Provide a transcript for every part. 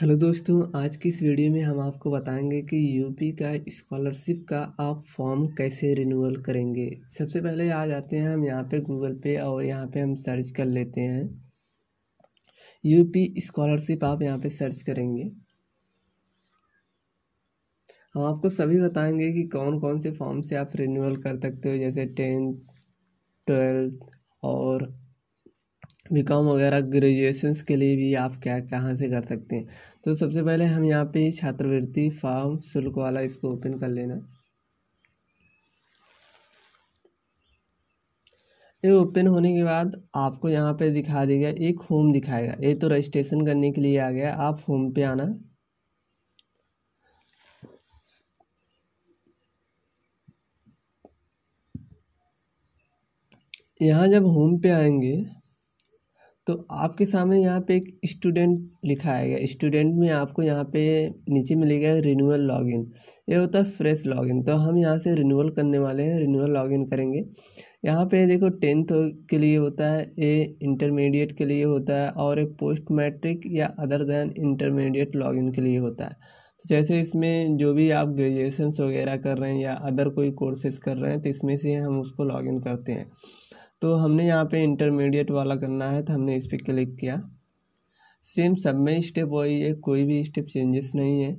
hello दोस्तों आज की इस वीडियो में हम आपको बताएंगे कि यूपी का स्कॉलरशिप का आप फॉर्म कैसे रिन्यूअल करेंगे सबसे पहले आ जाते हैं हम यहाँ पे गूगल पे और यहाँ पे हम सर्च कर लेते हैं यूपी स्कॉलरशिप आप यहाँ पे सर्च करेंगे हम आपको सभी बताएंगे कि कौन कौन से फॉर्म से आप रिन्यूअल कर सकते हो जैसे टेंथ ट्वेल्थ और बी कॉम वगैरह ग्रेजुएशन के लिए भी आप क्या कहाँ से कर सकते हैं तो सबसे पहले हम यहाँ पे छात्रवृत्ति फॉर्म शुल्क वाला इसको ओपन कर लेना ये ओपन होने के बाद आपको यहाँ पे दिखा देगा एक होम दिखाएगा ये तो रजिस्ट्रेशन करने के लिए आ गया आप होम पे आना यहाँ जब होम पे आएंगे तो आपके सामने यहाँ पे एक स्टूडेंट लिखा आएगा स्टूडेंट में आपको यहाँ पे नीचे मिलेगा रिन्यूअल लॉगिन ये होता है फ्रेश लॉगिन तो हम यहाँ से रिन्यूअल करने वाले हैं रिन्यूअल लॉगिन करेंगे यहाँ पे देखो टेंथ के लिए होता है ये इंटरमीडिएट के लिए होता है और एक पोस्ट मैट्रिक या अदर देन इंटरमीडिएट लॉगिन के लिए होता है तो जैसे इसमें जो भी आप ग्रेजुएशन वगैरह कर रहे हैं या अदर कोई कोर्सेज कर रहे हैं तो इसमें से हम उसको लॉगिन करते हैं तो हमने यहाँ पे इंटरमीडिएट वाला करना है तो हमने इस पर क्लिक किया सेम सब में स्टेप वही है कोई भी स्टेप चेंजेस नहीं है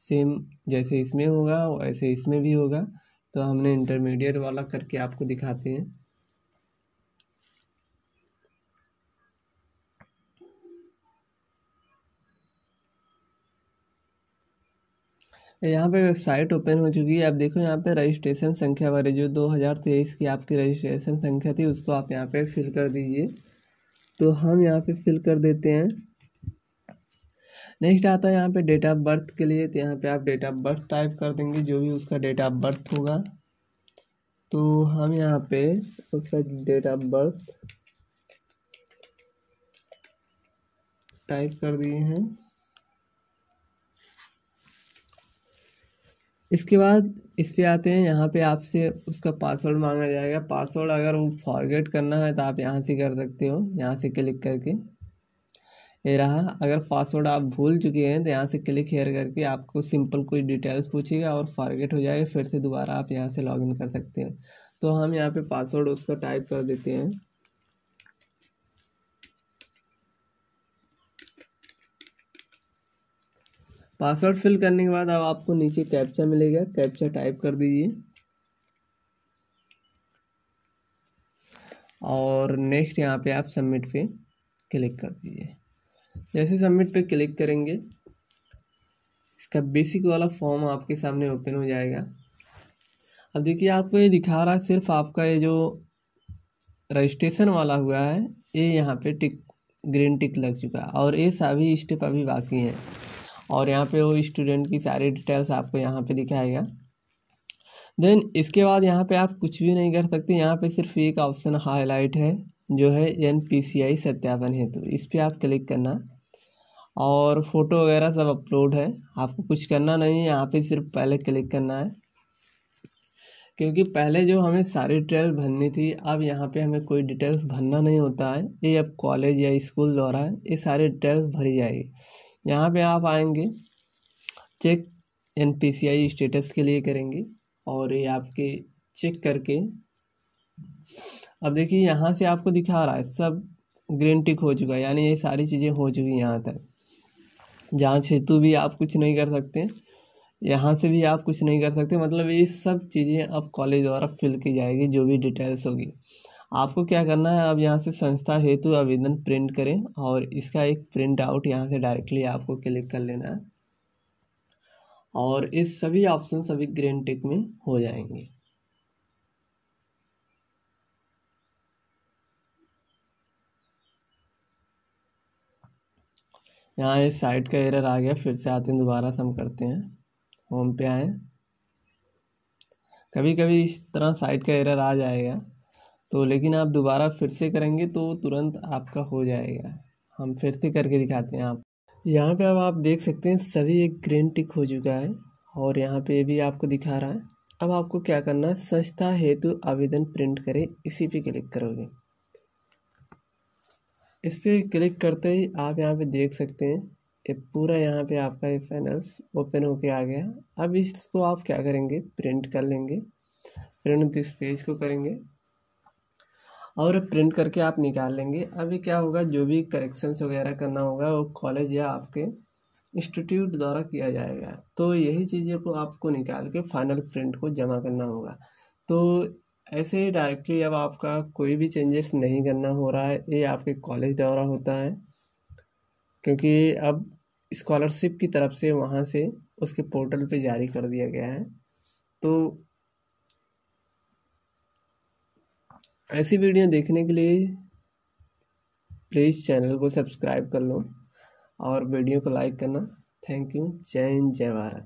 सेम जैसे इसमें होगा वैसे इसमें भी होगा तो हमने इंटरमीडिएट वाला करके आपको दिखाते हैं यहाँ पे वेबसाइट ओपन हो चुकी है आप देखो यहाँ पे रजिस्ट्रेशन संख्या वाले जो 2023 की आपकी रजिस्ट्रेशन संख्या थी उसको आप यहाँ पे फिल कर दीजिए तो हम यहाँ पे फिल कर देते हैं नेक्स्ट आता है यहाँ पे डेट ऑफ बर्थ के लिए तो यहाँ पे आप डेट ऑफ बर्थ टाइप कर देंगे जो भी उसका डेट ऑफ बर्थ होगा तो हम यहाँ पे उसका डेट ऑफ बर्थ टाइप कर दिए हैं इसके बाद इस पर आते हैं यहाँ पे आपसे उसका पासवर्ड मांगा जाएगा पासवर्ड अगर वो फॉरगेट करना है तो आप यहाँ से कर सकते हो यहाँ से क्लिक करके ये रहा अगर पासवर्ड आप भूल चुके हैं तो यहाँ से क्लिक हेयर करके आपको सिंपल कोई डिटेल्स पूछेगा और फॉरगेट हो जाएगा फिर से दोबारा आप यहाँ से लॉगिन कर सकते हैं तो हम यहाँ पे पासवर्ड उसको टाइप कर देते हैं पासवर्ड फिल करने के बाद अब आपको नीचे कैप्चा मिलेगा कैप्चा टाइप कर दीजिए और नेक्स्ट यहाँ पे आप सबमिट पे क्लिक कर दीजिए जैसे सबमिट पे क्लिक करेंगे इसका बेसिक वाला फॉर्म आपके सामने ओपन हो जाएगा अब देखिए आपको ये दिखा रहा है सिर्फ आपका ये जो रजिस्ट्रेशन वाला हुआ है ये यहाँ पे टिक ग्रीन टिक लग चुका है और ये सभी स्टेप अभी बाकी हैं और यहाँ पे वो स्टूडेंट की सारी डिटेल्स आपको यहाँ पे दिखाएगा देन इसके बाद यहाँ पे आप कुछ भी नहीं कर सकते यहाँ पे सिर्फ एक ऑप्शन हाईलाइट है जो है एन पी सी आई सत्यापन हेतु तो इस पर आप क्लिक करना और फ़ोटो वगैरह सब अपलोड है आपको कुछ करना नहीं है यहाँ पर सिर्फ पहले क्लिक करना है क्योंकि पहले जो हमें सारी डिटेल्स भरनी थी अब यहाँ पे हमें कोई डिटेल्स भरना नहीं होता है ये अब कॉलेज या स्कूल द्वारा ये सारी डिटेल्स भरी जाएगी यहाँ पे आप आएंगे check N P C I status के लिए करेंगे और ये आपके चेक करके अब देखिए यहाँ से आपको दिखा रहा है सब ग्रीन टिक हो चुका है यानी ये सारी चीज़ें हो चुकी यहाँ तक जाँच हेतु भी आप कुछ नहीं कर सकते यहाँ से भी आप कुछ नहीं कर सकते मतलब ये सब चीज़ें अब कॉलेज द्वारा फिल की जाएगी जो भी डिटेल्स होगी आपको क्या करना है अब यहाँ से संस्था हेतु आवेदन प्रिंट करें और इसका एक प्रिंट आउट यहाँ से डायरेक्टली आपको क्लिक कर लेना है और इस सभी ऑप्शन सभी ग्रेन टिक में हो जाएंगे यहाँ इस साइट का एरर आ गया फिर से आते हैं दोबारा से हम करते हैं होम पे आए कभी कभी इस तरह साइट का एरर आ जाएगा तो लेकिन आप दोबारा फिर से करेंगे तो तुरंत आपका हो जाएगा हम फिर से करके दिखाते हैं आप यहाँ पे अब आप देख सकते हैं सभी एक ग्रीन टिक हो चुका है और यहाँ पे भी आपको दिखा रहा है अब आपको क्या करना है संस्था हेतु आवेदन प्रिंट करें इसी पे क्लिक करोगे इस पर क्लिक करते ही आप यहाँ पे देख सकते हैं ये पूरा यहाँ पे आपका ये फाइनल्स ओपन होके आ गया अब इसको आप क्या करेंगे प्रिंट कर लेंगे प्रिंट इस पेज को करेंगे और प्रिंट करके आप निकाल लेंगे अभी क्या होगा जो भी करेक्शंस वगैरह करना होगा वो कॉलेज या आपके इंस्टीट्यूट द्वारा किया जाएगा तो यही चीज़ें को आपको निकाल के फाइनल प्रिंट को जमा करना होगा तो ऐसे डायरेक्टली अब आपका कोई भी चेंजेस नहीं करना हो रहा है ये आपके कॉलेज द्वारा होता है क्योंकि अब स्कॉलरशिप की तरफ से वहाँ से उसके पोर्टल पे जारी कर दिया गया है तो ऐसी वीडियो देखने के लिए प्लीज़ चैनल को सब्सक्राइब कर लो और वीडियो को लाइक करना थैंक यू जय हिंद जय भारत